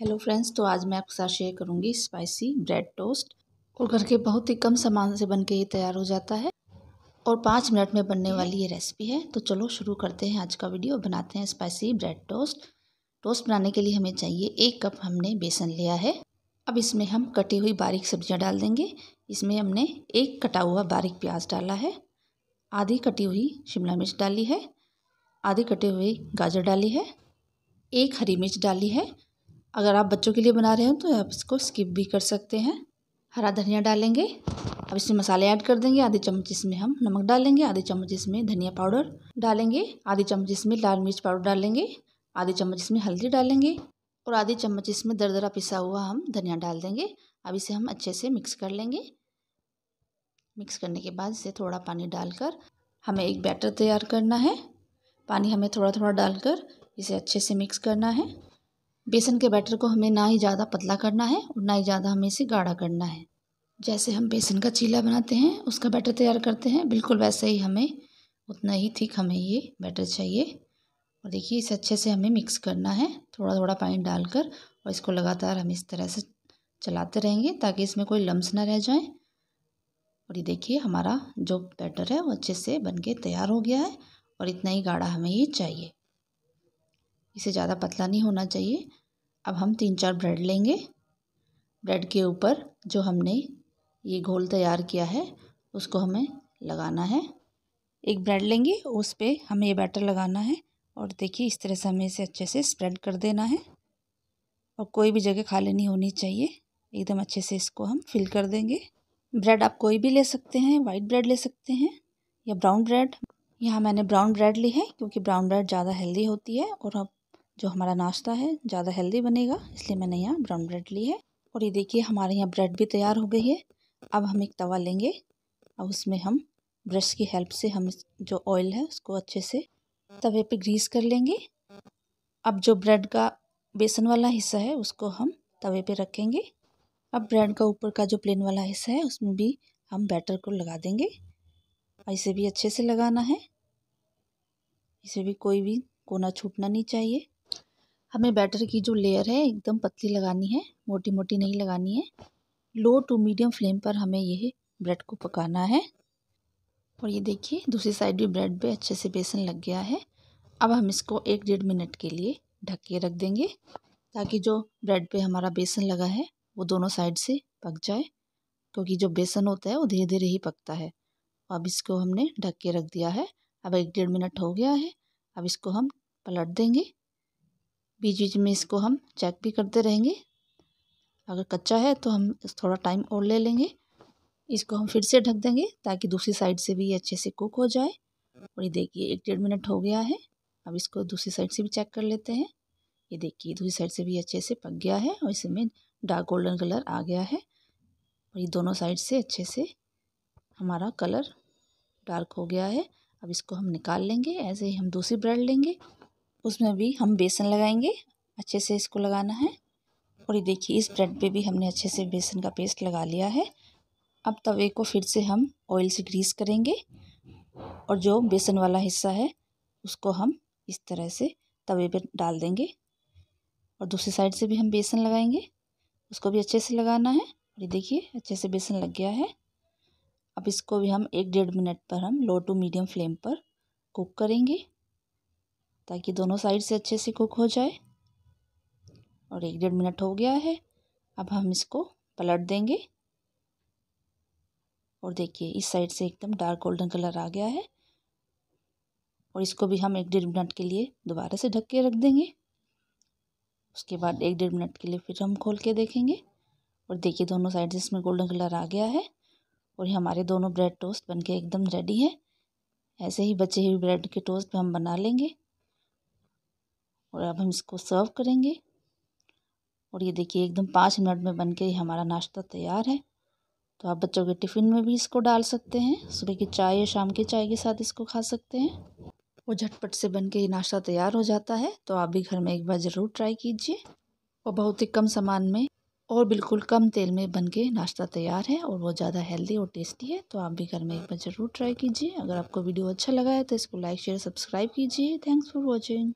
hello friends तो आज मैं आपके साथ शेयर करूंगी स्पाइसी ब्रेड टोस्ट और घर के बहुत ही कम सामान से बन के ये तैयार हो जाता है और पाँच मिनट में बनने वाली ये रेसिपी है तो चलो शुरू करते हैं आज का वीडियो बनाते हैं स्पाइसी ब्रेड टोस्ट टोस्ट बनाने के लिए हमें चाहिए एक कप हमने बेसन लिया है अब इसमें हम कटी हुई बारीक सब्जियाँ डाल देंगे इसमें हमने एक कटा हुआ बारीक प्याज डाला है आधी कटी हुई शिमला मिर्च डाली है आधी कटे हुए गाजर डाली है एक हरी मिर्च डाली है अगर आप बच्चों के लिए बना रहे हो तो आप इसको स्किप भी कर सकते हैं हरा धनिया डालेंगे अब इसमें मसाले ऐड कर देंगे आधे चम्मच इसमें हम नमक डालेंगे आधे चम्मच इसमें धनिया पाउडर डालेंगे आधे चम्मच इसमें लाल मिर्च पाउडर डालेंगे आधे चम्मच इसमें हल्दी डालेंगे और आधे चम्मच इसमें दरदरा पिसा हुआ हम धनिया डाल देंगे अब इसे हम अच्छे से मिक्स कर लेंगे मिक्स करने के बाद इसे थोड़ा पानी डालकर हमें एक बैटर तैयार करना है पानी हमें थोड़ा थोड़ा डालकर इसे अच्छे से मिक्स करना है बेसन के बैटर को हमें ना ही ज़्यादा पतला करना है और ना ही ज़्यादा हमें इसे गाढ़ा करना है जैसे हम बेसन का चीला बनाते हैं उसका बैटर तैयार करते हैं बिल्कुल वैसे ही हमें उतना ही थिक हमें ये बैटर चाहिए और देखिए इसे अच्छे से हमें मिक्स करना है थोड़ा थोड़ा पानी डालकर और इसको लगातार हम इस तरह से चलाते रहेंगे ताकि इसमें कोई लम्स ना रह जाए और ये देखिए हमारा जो बैटर है वो अच्छे से बन के तैयार हो गया है और इतना ही गाढ़ा हमें ये चाहिए इसे ज़्यादा पतला नहीं होना चाहिए अब हम तीन चार ब्रेड लेंगे ब्रेड के ऊपर जो हमने ये घोल तैयार किया है उसको हमें लगाना है एक ब्रेड लेंगे उस पर हमें ये बैटर लगाना है और देखिए इस तरह से हमें इसे अच्छे से स्प्रेड कर देना है और कोई भी जगह खाली नहीं होनी चाहिए एकदम अच्छे से इसको हम फिल कर देंगे ब्रेड आप कोई भी ले सकते हैं वाइट ब्रेड ले सकते हैं या ब्राउन ब्रेड यहाँ मैंने ब्राउन ब्रेड ली है क्योंकि ब्राउन ब्रेड ज़्यादा हेल्दी होती है और आप जो हमारा नाश्ता है ज़्यादा हेल्दी बनेगा इसलिए मैंने यहाँ ब्राउन ब्रेड ली है और ये देखिए हमारे यहाँ ब्रेड भी तैयार हो गई है अब हम एक तवा लेंगे अब उसमें हम ब्रश की हेल्प से हम जो ऑयल है उसको अच्छे से तवे पे ग्रीस कर लेंगे अब जो ब्रेड का बेसन वाला हिस्सा है उसको हम तवे पे रखेंगे अब ब्रेड का ऊपर का जो प्लेन वाला हिस्सा है उसमें भी हम बैटर को लगा देंगे इसे भी अच्छे से लगाना है इसे भी कोई भी कोना छूटना नहीं चाहिए हमें बैटर की जो लेयर है एकदम पतली लगानी है मोटी मोटी नहीं लगानी है लो टू मीडियम फ्लेम पर हमें यह ब्रेड को पकाना है और ये देखिए दूसरी साइड भी ब्रेड पे अच्छे से बेसन लग गया है अब हम इसको एक डेढ़ मिनट के लिए ढक के रख देंगे ताकि जो ब्रेड पे हमारा बेसन लगा है वो दोनों साइड से पक जाए क्योंकि जो बेसन होता है वो धीरे धीरे ही पकता है अब इसको हमने ढक के रख दिया है अब एक डेढ़ मिनट हो गया है अब इसको हम पलट देंगे बीच बीच में इसको हम चेक भी करते रहेंगे अगर कच्चा है तो हम थोड़ा टाइम और ले लेंगे इसको हम फिर से ढक देंगे ताकि दूसरी साइड से भी अच्छे से कुक हो जाए और ये देखिए एक डेढ़ मिनट हो गया है अब इसको दूसरी साइड से भी चेक कर लेते हैं ये देखिए दूसरी साइड से भी अच्छे से पक गया है और इसमें डार्क गोल्डन कलर आ गया है और ये दोनों साइड से अच्छे से हमारा कलर डार्क हो गया है अब इसको हम निकाल लेंगे ऐसे ही हम दूसरी ब्रेड लेंगे उसमें भी हम बेसन लगाएंगे अच्छे से इसको लगाना है और ये देखिए इस ब्रेड पे भी हमने अच्छे से बेसन का पेस्ट लगा लिया है अब तवे को फिर से हम ऑयल से ग्रीस करेंगे और जो बेसन वाला हिस्सा है उसको हम इस तरह से तवे पर डाल देंगे और दूसरी साइड से भी हम बेसन लगाएंगे उसको भी अच्छे से लगाना है और ये देखिए अच्छे से बेसन लग गया है अब इसको भी हम एक डेढ़ मिनट पर हम लो टू मीडियम फ्लेम पर कुक करेंगे ताकि दोनों साइड से अच्छे से कुक हो जाए और एक डेढ़ मिनट हो गया है अब हम इसको पलट देंगे और देखिए इस साइड से एकदम डार्क गोल्डन कलर आ गया है और इसको भी हम एक डेढ़ मिनट के लिए दोबारा से ढक के रख देंगे उसके बाद एक डेढ़ मिनट के लिए फिर हम खोल के देखेंगे और देखिए दोनों साइड से इसमें गोल्डन कलर आ गया है और हमारे दोनों ब्रेड टोस्ट बनके एकदम रेडी है ऐसे ही बचे हुए ब्रेड के टोस्ट हम बना लेंगे और अब हम इसको सर्व करेंगे और ये देखिए एकदम पाँच मिनट में बन के हमारा नाश्ता तैयार है तो आप बच्चों के टिफ़िन में भी इसको डाल सकते हैं सुबह की चाय या शाम की चाय के साथ इसको खा सकते हैं और झटपट से बन के ये नाश्ता तैयार हो जाता है तो आप भी घर में एक बार ज़रूर ट्राई कीजिए और बहुत ही कम सामान में और बिल्कुल कम तेल में बन के नाश्ता तैयार है और बहुत ज़्यादा हेल्दी और टेस्टी है तो आप भी घर में एक बार ज़रूर ट्राई कीजिए अगर आपको वीडियो अच्छा लगा है तो इसको लाइक शेयर सब्सक्राइब कीजिए थैंक्स फॉर वॉचिंग